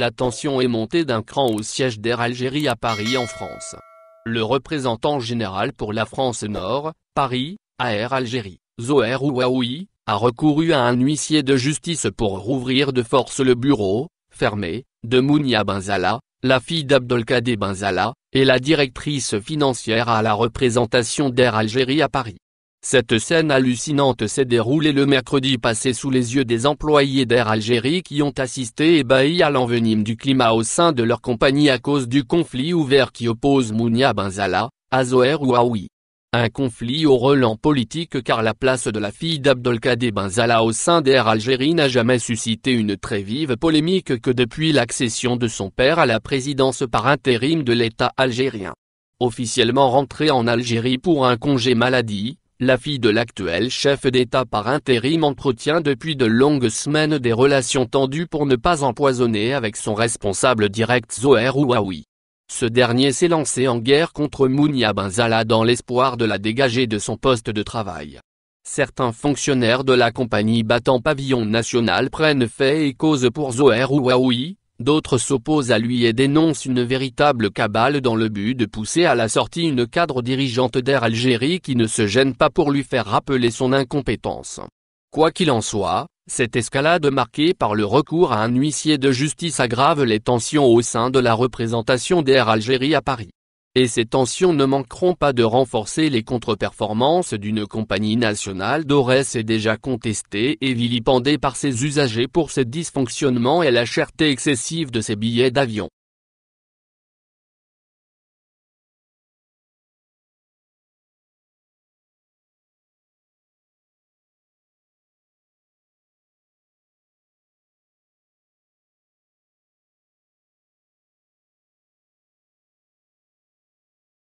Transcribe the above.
La tension est montée d'un cran au siège d'Air Algérie à Paris en France. Le représentant général pour la France Nord, Paris, Air Algérie, Zoher Ouaoui, a recouru à un huissier de justice pour rouvrir de force le bureau, fermé, de Mounia Benzala, la fille d'Abdolkade Benzala, et la directrice financière à la représentation d'Air Algérie à Paris. Cette scène hallucinante s'est déroulée le mercredi passé sous les yeux des employés d'Air Algérie qui ont assisté ébahis à l'envenime du climat au sein de leur compagnie à cause du conflit ouvert qui oppose Mounia Benzala, à Zoher Aoui. Un conflit au relent politique car la place de la fille d'Abdelkader Benzala au sein d'Air Algérie n'a jamais suscité une très vive polémique que depuis l'accession de son père à la présidence par intérim de l'État algérien. Officiellement rentré en Algérie pour un congé maladie, la fille de l'actuel chef d'État par intérim entretient depuis de longues semaines des relations tendues pour ne pas empoisonner avec son responsable direct Zoher Ouaoui. Ce dernier s'est lancé en guerre contre Mounia Benzala dans l'espoir de la dégager de son poste de travail. Certains fonctionnaires de la compagnie battant pavillon national prennent fait et cause pour Zoher Ouaoui, D'autres s'opposent à lui et dénoncent une véritable cabale dans le but de pousser à la sortie une cadre dirigeante d'Air Algérie qui ne se gêne pas pour lui faire rappeler son incompétence. Quoi qu'il en soit, cette escalade marquée par le recours à un huissier de justice aggrave les tensions au sein de la représentation d'Air Algérie à Paris. Et ces tensions ne manqueront pas de renforcer les contre-performances d'une compagnie nationale d'ORES et déjà contestée et vilipendée par ses usagers pour ses dysfonctionnements et la cherté excessive de ses billets d'avion.